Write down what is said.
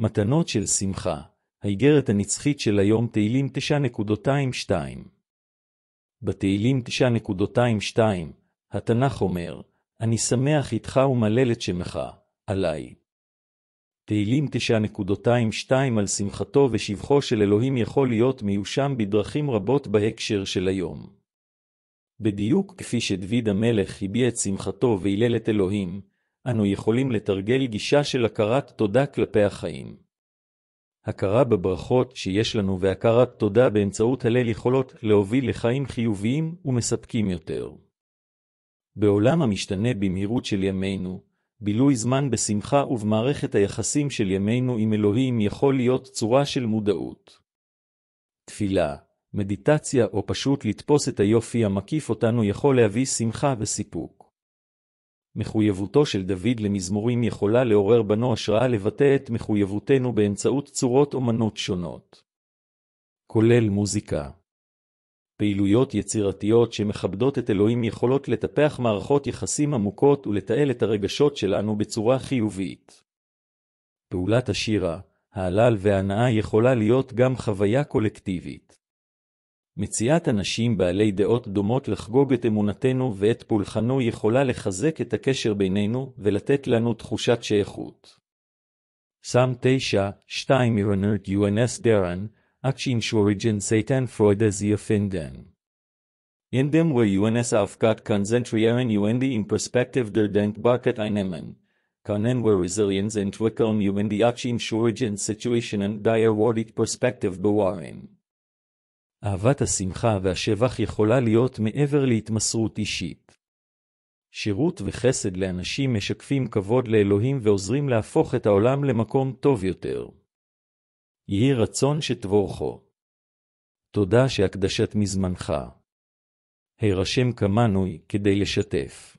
מתנות של שמחה, האיגרת הנצחית של היום תהילים 9.22. בתהילים 9.22, התנ"ך אומר, אני שמח איתך ומלל את שמך, עליי. תהילים 9.22 על שמחתו ושבחו של אלוהים יכול להיות מיושם בדרכים רבות בהקשר של היום. בדיוק כפי שדוד המלך הביע את שמחתו והילל את אלוהים, אנו יכולים לתרגל גישה של הכרת תודה כלפי החיים. הכרה בברכות שיש לנו והכרת תודה באמצעות הלל יכולות להוביל לחיים חיוביים ומספקים יותר. בעולם המשתנה במהירות של ימינו, בילוי זמן בשמחה ובמערכת היחסים של ימינו עם אלוהים יכול להיות צורה של מודעות. תפילה, מדיטציה או פשוט לתפוס את היופי המקיף אותנו יכול להביא שמחה וסיפוק. מחויבותו של דוד למזמורים יכולה לעורר בנו השראה לבטא את מחויבותנו באמצעות צורות אומנות שונות. כולל מוזיקה. פעילויות יצירתיות שמכבדות את אלוהים יכולות לטפח מערכות יחסים עמוקות ולתעל את הרגשות שלנו בצורה חיובית. פעולת השירה, ההלל והנאה יכולה להיות גם חוויה קולקטיבית. מציאת אנשים בעלי דעות דומות לחגוג את אמונתנו ואת פולחנו יכולה לחזק את הקשר בינינו ולתת לנו תחושת שייכות. סם תשע, שתיים אירנרט יו.נ.ס. דרן, אקשין שוריג'ן סייטן פרוידה זיופינדן. אינדם ו.נ.ס. אבקת קונזנטריארן יו.נ.ד. עם פרספקטיב דרדנט ברקט איינמן. קונן ו.רזיליאנס. אינטווקרם יו.נ.ד. אקשין שוריג'ן סיטואשן ודיאר וורדית פרספקטיב בווארן. אהבת השמחה והשבח יכולה להיות מעבר להתמסרות אישית. שירות וחסד לאנשים משקפים כבוד לאלוהים ועוזרים להפוך את העולם למקום טוב יותר. יהי רצון שתבורכו. תודה שהקדשת מזמנך. הירשם כמנוי כדי לשתף.